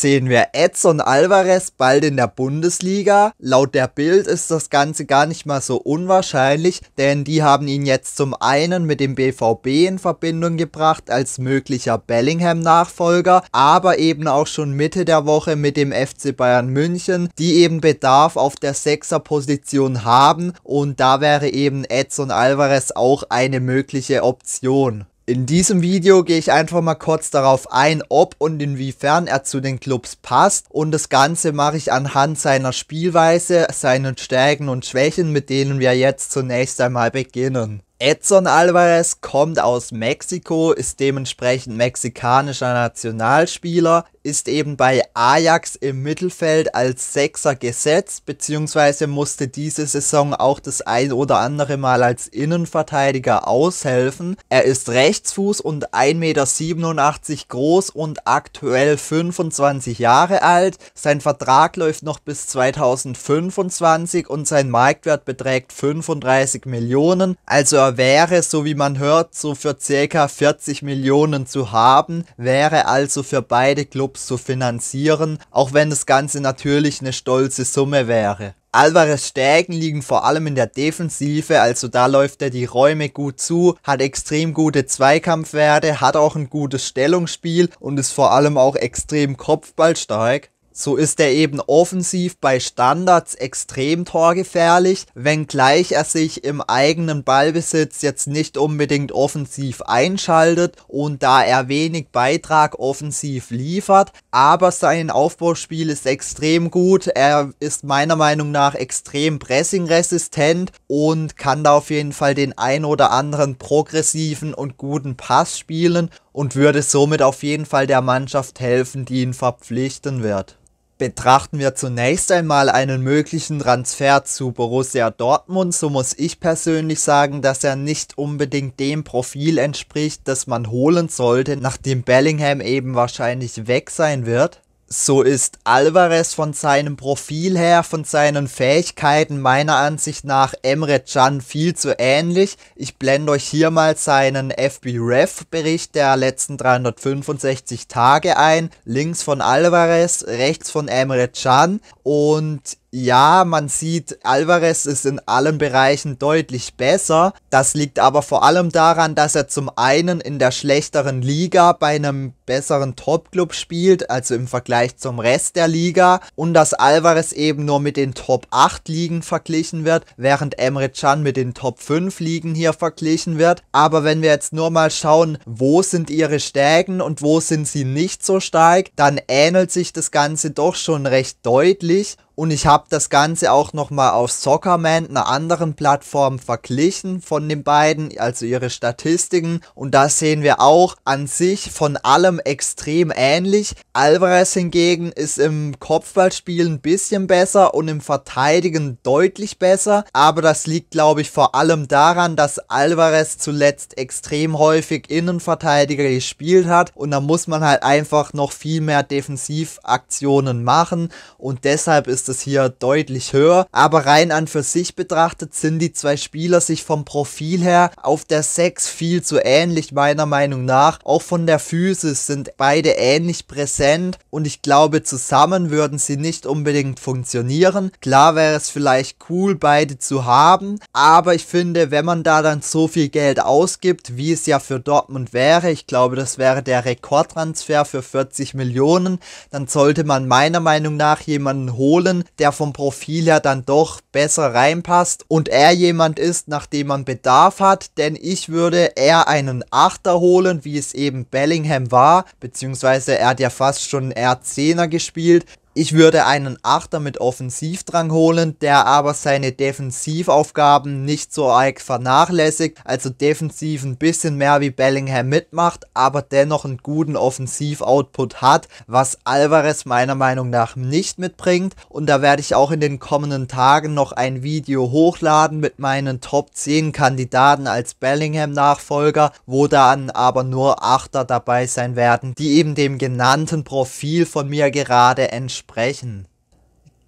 sehen wir Edson Alvarez bald in der Bundesliga. Laut der Bild ist das Ganze gar nicht mal so unwahrscheinlich, denn die haben ihn jetzt zum einen mit dem BVB in Verbindung gebracht als möglicher Bellingham-Nachfolger, aber eben auch schon Mitte der Woche mit dem FC Bayern München, die eben Bedarf auf der Sechser-Position haben und da wäre eben Edson Alvarez auch eine mögliche Option. In diesem Video gehe ich einfach mal kurz darauf ein, ob und inwiefern er zu den Clubs passt und das Ganze mache ich anhand seiner Spielweise, seinen Stärken und Schwächen, mit denen wir jetzt zunächst einmal beginnen. Edson Alvarez kommt aus Mexiko, ist dementsprechend mexikanischer Nationalspieler, ist eben bei Ajax im Mittelfeld als Sechser gesetzt, beziehungsweise musste diese Saison auch das ein oder andere Mal als Innenverteidiger aushelfen. Er ist Rechtsfuß und 1,87 Meter groß und aktuell 25 Jahre alt. Sein Vertrag läuft noch bis 2025 und sein Marktwert beträgt 35 Millionen. Also er wäre, so wie man hört, so für ca. 40 Millionen zu haben, wäre also für beide Clubs Clubs zu finanzieren, auch wenn das Ganze natürlich eine stolze Summe wäre. Alvarez Stärken liegen vor allem in der Defensive, also da läuft er die Räume gut zu, hat extrem gute Zweikampfwerte, hat auch ein gutes Stellungsspiel und ist vor allem auch extrem kopfballstark. So ist er eben offensiv bei Standards extrem torgefährlich, wenngleich er sich im eigenen Ballbesitz jetzt nicht unbedingt offensiv einschaltet und da er wenig Beitrag offensiv liefert. Aber sein Aufbauspiel ist extrem gut. Er ist meiner Meinung nach extrem pressingresistent und kann da auf jeden Fall den ein oder anderen progressiven und guten Pass spielen und würde somit auf jeden Fall der Mannschaft helfen, die ihn verpflichten wird betrachten wir zunächst einmal einen möglichen Transfer zu Borussia Dortmund, so muss ich persönlich sagen, dass er nicht unbedingt dem Profil entspricht, das man holen sollte, nachdem Bellingham eben wahrscheinlich weg sein wird so ist Alvarez von seinem Profil her, von seinen Fähigkeiten meiner Ansicht nach Emre Can viel zu ähnlich. Ich blende euch hier mal seinen FBref-Bericht der letzten 365 Tage ein. Links von Alvarez, rechts von Emre Can. Und ja, man sieht, Alvarez ist in allen Bereichen deutlich besser. Das liegt aber vor allem daran, dass er zum einen in der schlechteren Liga bei einem besseren Top-Club spielt, also im Vergleich zum Rest der Liga, und dass Alvarez eben nur mit den Top 8 Ligen verglichen wird, während Emre Can mit den Top 5 Ligen hier verglichen wird. Aber wenn wir jetzt nur mal schauen, wo sind ihre Stärken und wo sind sie nicht so stark, dann ähnelt sich das Ganze doch schon recht deutlich. Und ich habe das Ganze auch nochmal auf Soccerman, einer anderen Plattform, verglichen von den beiden, also ihre Statistiken. Und da sehen wir auch an sich von allem extrem ähnlich. Alvarez hingegen ist im Kopfballspiel ein bisschen besser und im Verteidigen deutlich besser. Aber das liegt, glaube ich, vor allem daran, dass Alvarez zuletzt extrem häufig Innenverteidiger gespielt hat. Und da muss man halt einfach noch viel mehr Defensivaktionen machen. Und deshalb ist ist es hier deutlich höher. Aber rein an für sich betrachtet sind die zwei Spieler sich vom Profil her auf der 6 viel zu ähnlich, meiner Meinung nach. Auch von der Physis sind beide ähnlich präsent und ich glaube, zusammen würden sie nicht unbedingt funktionieren. Klar wäre es vielleicht cool, beide zu haben, aber ich finde, wenn man da dann so viel Geld ausgibt, wie es ja für Dortmund wäre, ich glaube, das wäre der Rekordtransfer für 40 Millionen, dann sollte man meiner Meinung nach jemanden holen, nehmen, der vom Profil her dann doch besser reinpasst und er jemand ist, nach dem man Bedarf hat, denn ich würde eher einen Achter holen, wie es eben Bellingham war, beziehungsweise er hat ja fast schon eher Zehner gespielt. Ich würde einen Achter mit Offensivdrang holen, der aber seine Defensivaufgaben nicht so arg vernachlässigt, also defensiv ein bisschen mehr wie Bellingham mitmacht, aber dennoch einen guten Offensivoutput hat, was Alvarez meiner Meinung nach nicht mitbringt. Und da werde ich auch in den kommenden Tagen noch ein Video hochladen mit meinen Top 10 Kandidaten als Bellingham-Nachfolger, wo dann aber nur Achter dabei sein werden, die eben dem genannten Profil von mir gerade entsprechen sprechen.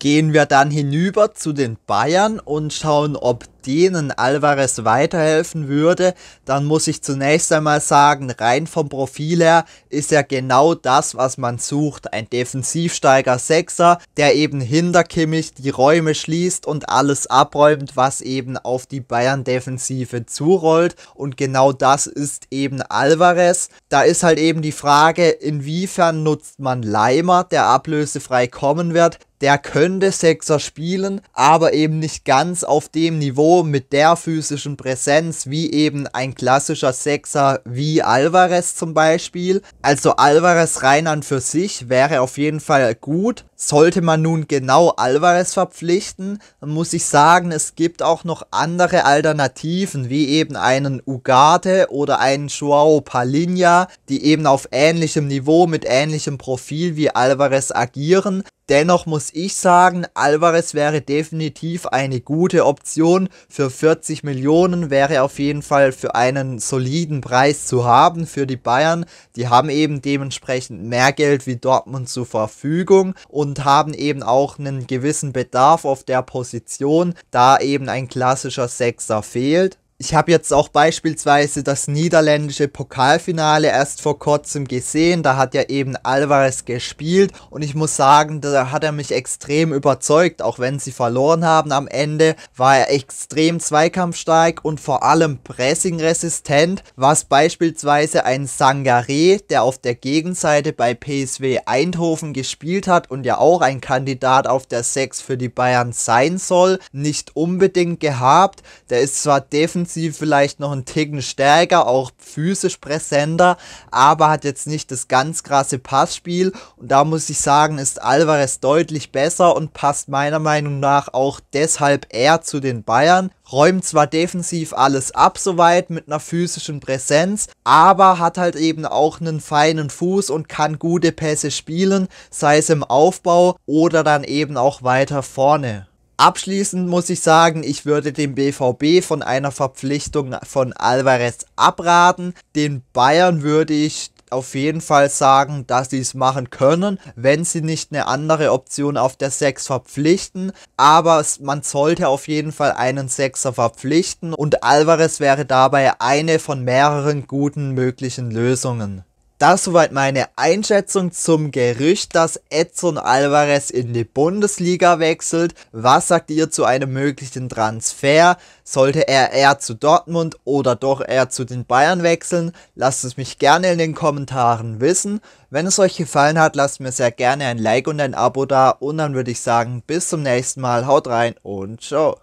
Gehen wir dann hinüber zu den Bayern und schauen, ob denen Alvarez weiterhelfen würde, dann muss ich zunächst einmal sagen, rein vom Profil her ist er genau das, was man sucht. Ein Defensivsteiger Sechser, der eben hinter Kimmich die Räume schließt und alles abräumt, was eben auf die Bayern-Defensive zurollt. Und genau das ist eben Alvarez. Da ist halt eben die Frage, inwiefern nutzt man Leimer, der ablösefrei kommen wird. Der könnte Sechser spielen, aber eben nicht ganz auf dem Niveau, mit der physischen Präsenz wie eben ein klassischer Sechser wie Alvarez zum Beispiel. Also Alvarez rein an für sich wäre auf jeden Fall gut, sollte man nun genau Alvarez verpflichten, muss ich sagen, es gibt auch noch andere Alternativen, wie eben einen Ugarte oder einen Joao Palinha, die eben auf ähnlichem Niveau mit ähnlichem Profil wie Alvarez agieren. Dennoch muss ich sagen, Alvarez wäre definitiv eine gute Option. Für 40 Millionen wäre auf jeden Fall für einen soliden Preis zu haben für die Bayern. Die haben eben dementsprechend mehr Geld wie Dortmund zur Verfügung und und haben eben auch einen gewissen Bedarf auf der Position, da eben ein klassischer Sechser fehlt ich habe jetzt auch beispielsweise das niederländische Pokalfinale erst vor kurzem gesehen. Da hat ja eben Alvarez gespielt und ich muss sagen, da hat er mich extrem überzeugt. Auch wenn sie verloren haben am Ende, war er extrem zweikampfstark und vor allem pressingresistent, was beispielsweise ein Sangare, der auf der Gegenseite bei PSW Eindhoven gespielt hat und ja auch ein Kandidat auf der 6 für die Bayern sein soll, nicht unbedingt gehabt. Der ist zwar defensiv sie vielleicht noch ein Ticken stärker, auch physisch präsenter, aber hat jetzt nicht das ganz krasse Passspiel. Und da muss ich sagen, ist Alvarez deutlich besser und passt meiner Meinung nach auch deshalb eher zu den Bayern. Räumt zwar defensiv alles ab soweit mit einer physischen Präsenz, aber hat halt eben auch einen feinen Fuß und kann gute Pässe spielen, sei es im Aufbau oder dann eben auch weiter vorne. Abschließend muss ich sagen, ich würde dem BVB von einer Verpflichtung von Alvarez abraten. Den Bayern würde ich auf jeden Fall sagen, dass sie es machen können, wenn sie nicht eine andere Option auf der 6 verpflichten. Aber man sollte auf jeden Fall einen Sechser verpflichten und Alvarez wäre dabei eine von mehreren guten möglichen Lösungen. Das soweit meine Einschätzung zum Gerücht, dass Edson Alvarez in die Bundesliga wechselt. Was sagt ihr zu einem möglichen Transfer? Sollte er eher zu Dortmund oder doch eher zu den Bayern wechseln? Lasst es mich gerne in den Kommentaren wissen. Wenn es euch gefallen hat, lasst mir sehr gerne ein Like und ein Abo da und dann würde ich sagen, bis zum nächsten Mal, haut rein und ciao.